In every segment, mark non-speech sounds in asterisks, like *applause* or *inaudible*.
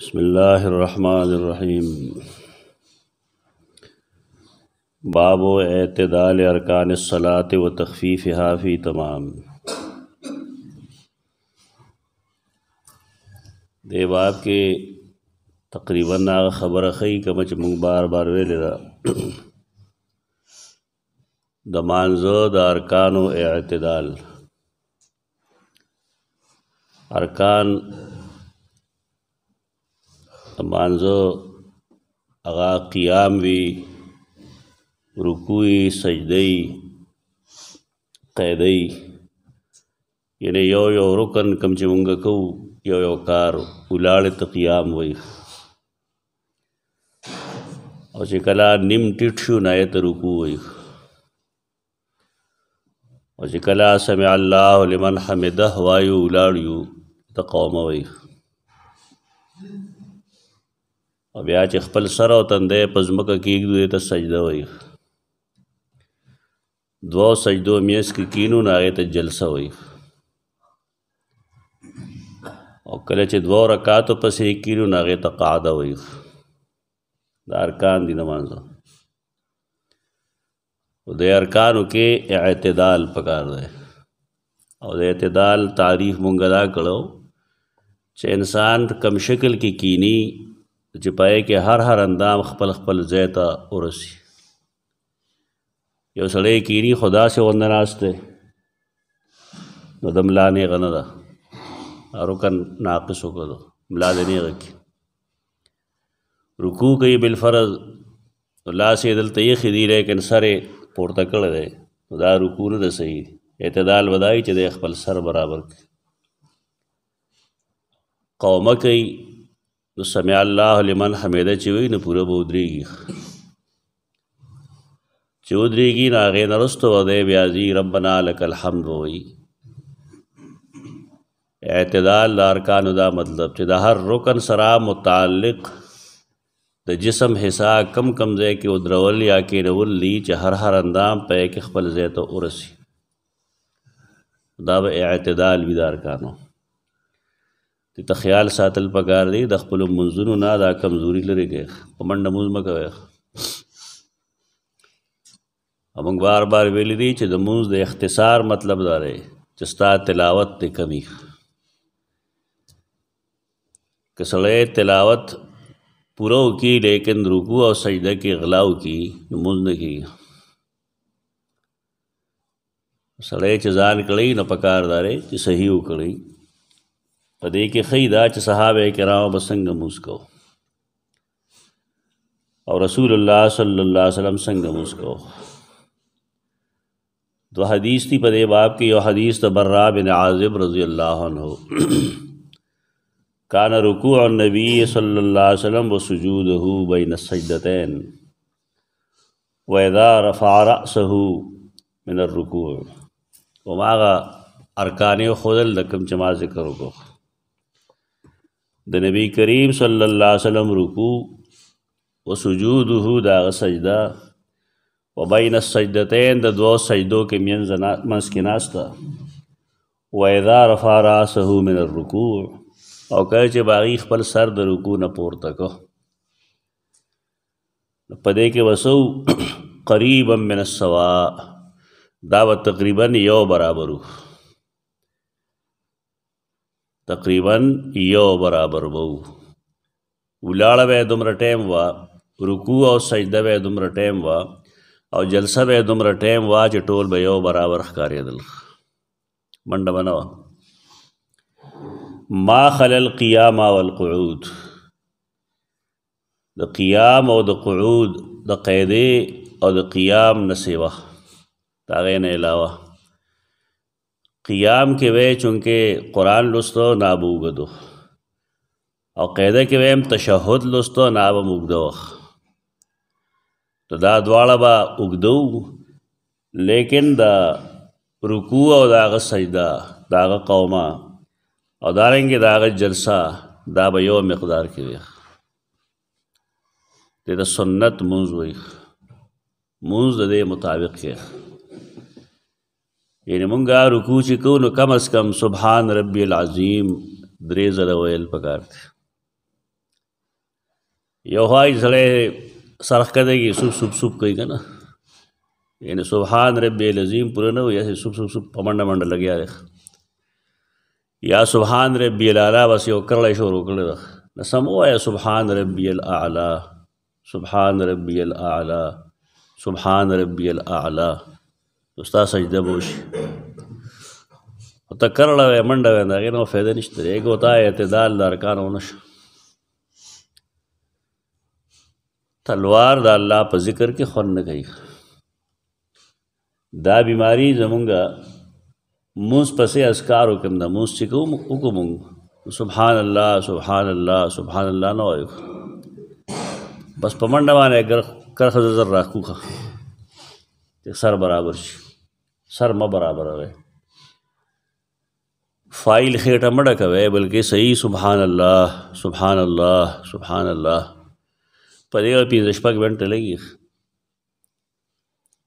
بسم الله الرحمن الرحيم باب اعتدال ارکان الصلاة وتخفيفها في تمام دے باب کے تقریبا آغا خبر خی کمچ مونگ بار بار وی لیدا دمان دا ارکان و اعتدال ارکان مانزه هغه قیام وی رکوع سجده قیدی یعنی یو یو رکن کم چې مونږ کوو یو یو کار ولاړ ته قیام وای او چې کله نیم ټیټ شو نه ته رکوع وای او چې کله سمع الله لمن حمده وای ولاړ یو ته قوم وای او بیا چې خپل سر او تندې په ځمکه کېږدو ته سجده وایي دوه سجدو میس کې کی کینو نه هغې ته جلسه وایي او کله چې دوه رکعاتو پسې کینو نه هغې ته قاعده وایي دا ارکان دي نمانځه او د ارکانو کې اعتدال پکار دی او د اعتدال تعریف مونږ دا کړو چې انسان کم شکل کې کی کینی چې پای کې هر هر اندام خپل خپل ځای ته ورسی یو سړی کیری خدا سے غنده ناشته نو د ملا نه غنه ده رکن ناقص وکړو ملا دې نه غکی رکوع کوي بالفرض الله سي دلته یې خدي لیکن سره پورته کړل دی دا رکوع نه صحیح اعتدال ودای چې د خپل سر برابر قومه کوي نو سمع الله لمن حمیده چې وی نو پوره به ودریږي چې ودریږي نو هغې نه رستو به دی بیا ځي ربنا لک الحمد ووایي اعتدال د ارکانو دا مطلب چې د هر رکن سره متعلق د جسم حصہ کم کم ځای کې ودرول یا کېنول لی چې هر هر اندام په کې خپل ځای ته ورسي دا به اعتدال وي د ارکانو ته خیال ساتل پکار دی د خپل منځونو نه دا کمزوري لري کې په منډه موز مکوي امنګ بار بار ویل دي چې د موز د اختصار مطلب دا دی چې ستا تلاوت ته کمی کسړې تلاوت پورو کی لیکن رکوع او سجده کې غلاو کی موز نه کی سړې چې ځان کړی نه پکار داري چې صحیح وکړي په دې کې خی دا چې صحابه کرام بسنګ موس کو او رسول الله صلی الله علیه وسلم څنګه موس کو دو حدیث دی په دې باب کې یو حدیث د برا بن عازب رضی الله عنه *clears throat* کان رکوع النبی صلی الله علیه وسلم و سجوده بین السجدتین و اذا رفع راسه من الرکوع وماغه ارکان خودل د کوم جما ذکر وکړو د نبی کریم صلی الله علیه وسلم رکوع او سجوده دا سجدا و بین السجدتین د دوه سجدو کې منځ منځ کې ناشتا و اذا رفع راسه من الرکوع او کله چې باغی خپل سر د رکوع نه پورته کو پدې کې وسو *clears throat* قریبا من السوا دا تقریبا یو برابرو تقریبا یو برابر وو ولاړه به دومره ټیم وا رکوع او سجده به دومره ټیم وا او جلسه به دومره ټیم وا چې ټول به یو برابر ښکارېدل منډه بنو ما خلل قیام او القعود د قیام او د قعود د قیدې او د قیام نسیوه تاغې نه علاوه قیام کې وې چونکه قران لستو نابو غدو او قاعده کې ویم تشهود لستو نابو مغدو ته دا دواړه با وګدو لیکن دا رکوع او داغه سجده داغه قومه او دارنګ داغه جلسه دا به یو مقدار کې وي د سنت منځ وي منځ د مطابق کې یعنی مونږه رکوع چې کو نو کم از کم سبحان ربی العظیم درې ځله ویل پکار دي یو هاي ځله سرخ کده کی سوب سوب سوب کوي کنه یعنی سبحان ربی العظیم پوره نه وي سوب سوب سوب پمنډ منډ لګیا دی یا سبحان ربی الاعلى بس یو کړل شروع کړل نو سمو یا سبحان ربی الاعلى سبحان ربی الاعلى سبحان ربی الاعلى ستا سجده بوشي او ته کرړه وې منډه وې دا غینو فایده نشته یې ګوتا اعتدال د ارکانونه شو تلوار د الله په ذکر کې خون نه کوي دا بیماری زمونږه موس پسې اسکار وکم دا موس چې کوم وکم سبحان الله سبحان الله سبحان الله نو وایو بس پمنډ باندې ګر کرخه زر راکوخه سر برابر شي سر م برابر وي فایل خېټه مړه کوي بلکې صحیح سبحان الله سبحان الله سبحان الله په دې په شپږ منټه لګي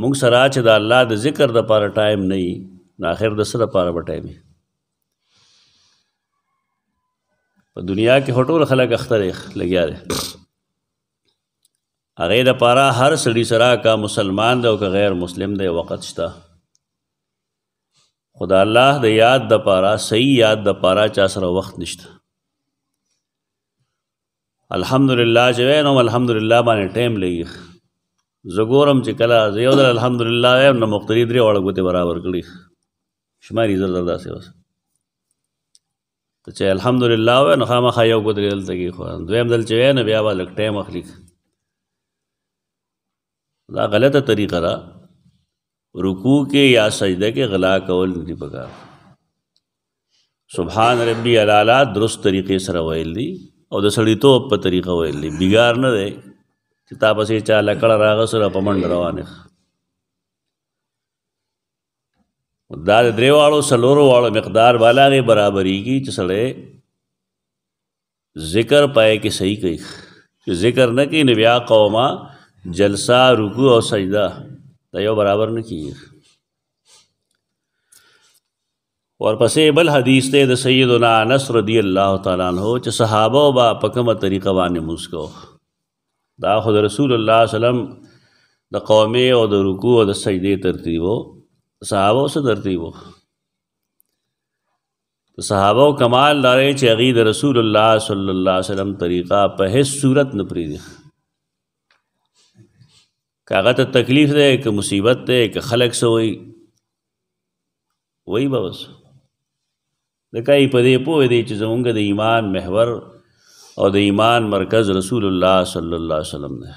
موږ سره چې د الله د ذکر د پاره ټایم نه وي نه اخر د سره پاره به ټایم په دنیا کې هټول خلک اختر لګیا دي هغه د پاره هر سړي سره کا مسلمان دی او که غیر مسلم دی وخت شته خدا الله د یاد د پاره صحیح یاد د پاره چا سره وخت نشته الحمدلله چې وینم الحمدلله باندې ټیم لګي زګورم چې کله یو دل الحمدلله یم نو مقتری درې وړ غوته برابر کړی شماري زړه داسې وس ته چې الحمدلله و نو خامخا یو غوته دلته کې خو دویم دل چې وینم بیا به لک ټیم اخلي دا غلطه طریقه را رکوع کې یا سجده کې غلا کول نه دی پکار سبحان ربی الاعلی درست طریقې سره ویل دي او د سړیتوب په طریقه ویل دي بیګار نه دی چې تا پسې چا لکړه راغ سره پمنډ روانه دا د دریوالو سلورو والو مقدار والا غي برابرېږي چې سړی ذکر پائے کې صحیح کوي چې ذکر نه کوي نو بیا قومه جلسه رکوع او سجده دا یو برابر نه کیږي ورپسې بل حدیث ته د سیدنا انس رضی الله تعالی عنہ چې صحابه با په کومه طریقه باندې مسکو دا خود رسول الله سلام د قومه او د رکوع او د سجده ترتیب وو صحابه سره ترتیب وو صحابه کمال لاره چې غي د رسول الله صلی الله علیه وسلم طریقه په هیڅ صورت نه پریږي کاغه ته تکلیف ده که مصیبت ده که خلق سوی وای بوس د کای په دې پوه دی چې زمونږ د ایمان محور او د ایمان مرکز رسول الله صلی الله علیه وسلم ده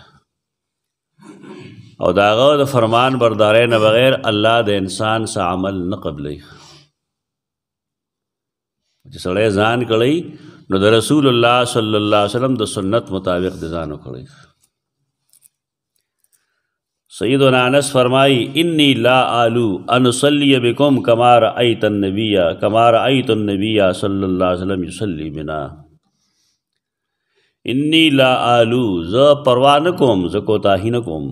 او داغه د فرمان برداري نه بغیر الله د انسان سره عمل نه قبلي چې سړی ځان کړی نو د رسول الله صلی الله علیه وسلم د سنت مطابق د ځانو کړی سیدنا انس فرمائی انی لا آلو انصلی بکم کما رأیت النبی کما رأیت النبی صلی اللہ علیہ وسلم یصلی بنا انی لا آلو ز پروانکم ز کوتاہینکم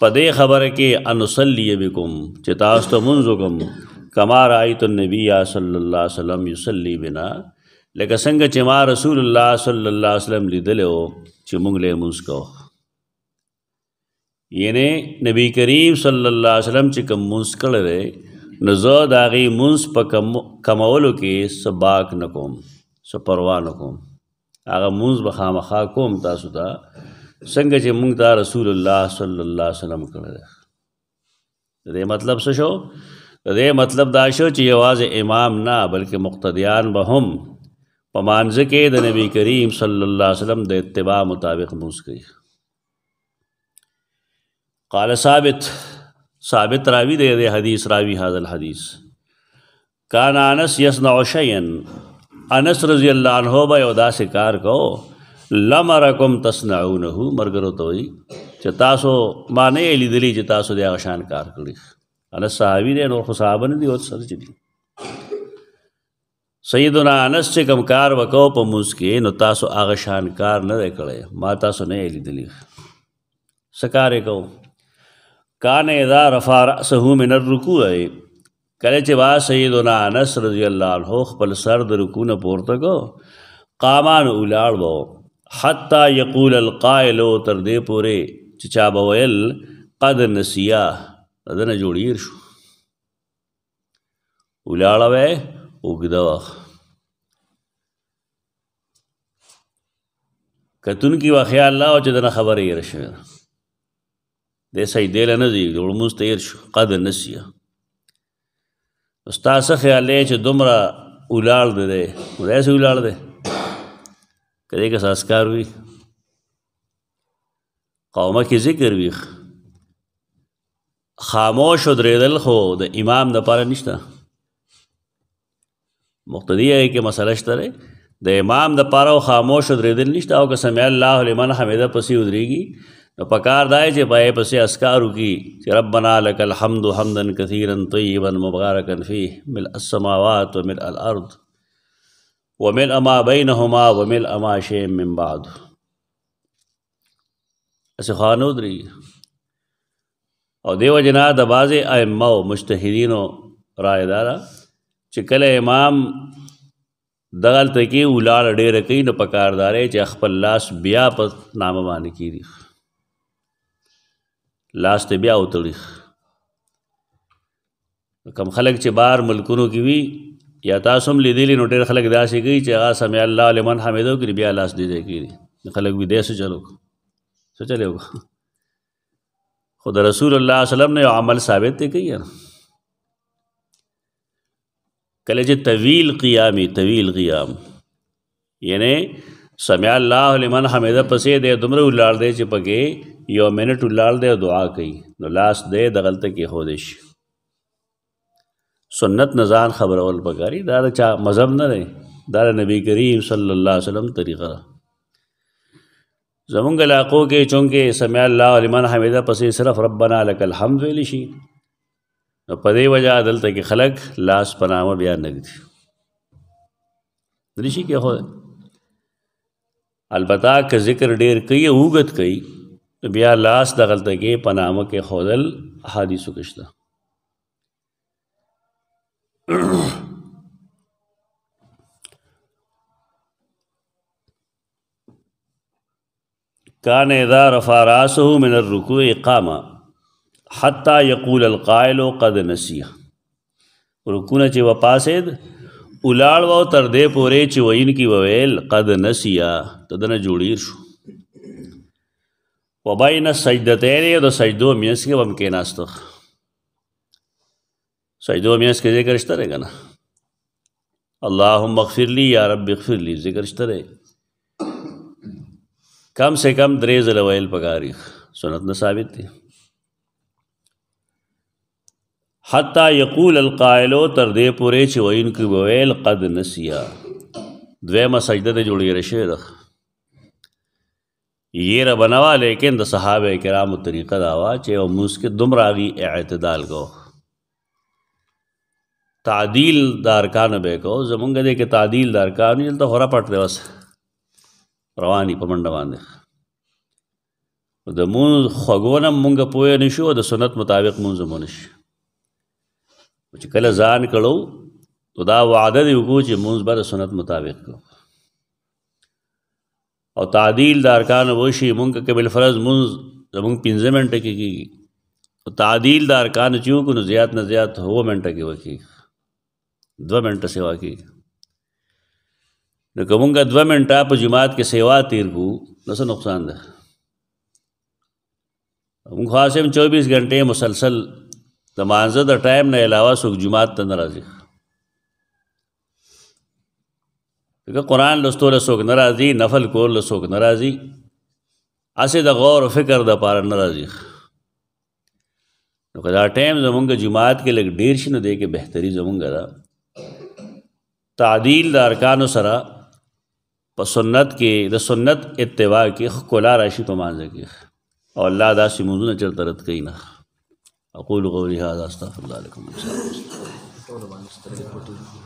پدې خبره کې انصلی بكم چې تاسو ته منځ کوم کما رایت النبی صلی الله علیه وسلم یصلی بنا لکه څنګه چې ما رسول الله صلی الله علیه وسلم لیدلو چې موږ له منځ کوو یعنی نبی کریم صلی الله علیه وسلم چې کوم مونږ کړل نو زه دا غي مونږ په کمولو کې سباق نکوم سو پروا نکوم هغه مونږ به خامخا کوم تاسو ته څنګه چې مونږ دا رسول الله صلی الله علیه وسلم کړل دې مطلب څه شو دې مطلب دا شو چې یوازې امام نه بلکې مقتدیان به هم په مانځ کې د نبی کریم صلی الله علیه وسلم د اتباع مطابق مونږ کوي قال ثابت ثابت راوی دے دے حدیث راوی هذا الحدیث کان انس یصنع شیئا انس رضی الله عنه به یو داسې کار کو لمرکم تصنعونه مرګرو ته وی چې تاسو ما نه لیدلی چې تاسو د غشان کار کړی انس صحابي دی نور خو صحابه نه دی او سر چدي سیدنا انس چې کوم کار وکاو په مسکه نو تاسو هغه شان کار نه کړی ما تاسو نه لیدلی سکارې کوو کان اذا رفع راسه من الرکوع کله چې وا سیدنا انس رضی الله عنه خپل سر د رکوع نه پورته کو قامان اولاړ وو حتا یقول القائل تر دې پوره چې چا بویل قد نسیا دنه جوړیر شو اولاړ وې وګدوا کتون کی واخیا الله او چې دنه خبرې راشي دی سجدې له نه ځي لمونځ تیر شو قد نسیه ستا څه خیال دی چې دومره ولاړ دی دی داسې ولاړ دی که دی که ساسکار وي قومه کې ذکر وي خاموش درېدل خو د امام دپاره نشته مقتدی ہے کې مسله شته دی د امام دپاره خاموش درېدل نشته او که سمع الله لمن حمیده پسې ودرېږي نو پکار دای چې پای پسې اسکارو کی چې ربنا لك الحمد حمدا كثيرا طيبا مباركا فيه ملء السماوات وملء الارض وملء ما بينهما وملء ما شيء من بعد اسې خانو دري او دیو جنا د بازه ائمه او مجتهدینو رائے دارا چې کله امام دغل تکي ولال ډېر کوي نو پکاردارې چې خپل لاس بیا په نامه باندې کیږي لاس ته بیا وتړي کم خلک چې بار ملکونو کې وي یا تاسو هم لیدلی نو ډېر خلک داسې کوي چې هغه سمع الله لمن حمیدو کې بیا لاس دی دی کې خلک وي داسې چلو څه چلے وګ خو د رسول الله صلی الله علیه وسلم نه عمل ثابت دی کوي کله چې طویل قیامي طویل قیام یعنی سمع الله لمن حمیده پسې د دمر ولار دی چې پکې یو منټ ولال دی دعا کوي نو لاس دی د غلطه کې هو دي شي سنت نزان خبرول پکاري دا د چا مذهب نه دی دا د نبی کریم صلی الله علیه وسلم طریقه زمونږ علاقو کې چونکې سمع الله لمن حمیده پسې صرف ربنا لك الحمد ویل شي نو په دې وجہ عدالت کې خلق لاس پنامه بیا نه دي دریشي کې هو البته که ذکر ډیر کوي اوغت کوي نو بیا لاس د غلطګي په نامه کې خودل حدیثو کې شته *clears throat* کان اذا رفع راسه من الركوع قام حتى يقول القائل قد نسي رکونه چې وپاسید اولال و تر دې پوره چې وین کی وویل قد نسیا تدنه جوړیر شو و بین سجدتین د سجدو میانس کې وم کېناستو سجدو میانس کې ذکر شته دی کنه اللهم اغفر لي یا رب اغفر لي ذکر شته دی کم سے کم درې ځله ویل پکاري سنت نه ثابت دی حتی یقول القائلو تر دې پورې چې وینکو ویل قد نسیا دویمه سجده ته جوړی رشه ده یہ نہ بنوا لیکن د صحابه کرامو طریقه دا وا چې او موس کې دمراغي اعتدال کو تعدیل دارکان به کو زمونږ دې کې تعدیل دارکان یل ته هورا پټ دی وس رواني پمنډ باندې د مون خغونه مونږ پوهه نشو د سنت مطابق مونږ مونږ نشو چې کله ځان کړو نو دا وعده دی وکړو چې مونږ به د سنت مطابق کوو او تعدیل د ارکان وشي مونږ کې بل فرض مونږ زمونږ پنځه منټه کې کیږي او تعدیل د ارکان چیو کو نو زیات نه زیات هو منټه کې وکی دو منټه سیوا کې نو کومګه دو منټه په جماعت کې سیوا تیر کو نو څه نقصان ده موږ خاصم 24 غنټه مسلسل د مانزه د ټایم نه علاوه سوق جماعت ته ناراضي که قرآن لستول څوک ناراضي نفل کول څوک ناراضي اسه د غور او فکر د پاره ناراضي نو کدا ټیم زمونږ جماعت کې لګ ډیر شنه دی کې بهتري زمونږ دا تعدیل د ارکانو سره په سنت کې د سنت اتباع کې کولا راشي په مانځ کې او الله دا سمونونه چرته رد کوي نه اقول قولي هذا استغفر الله لكم ان شاء الله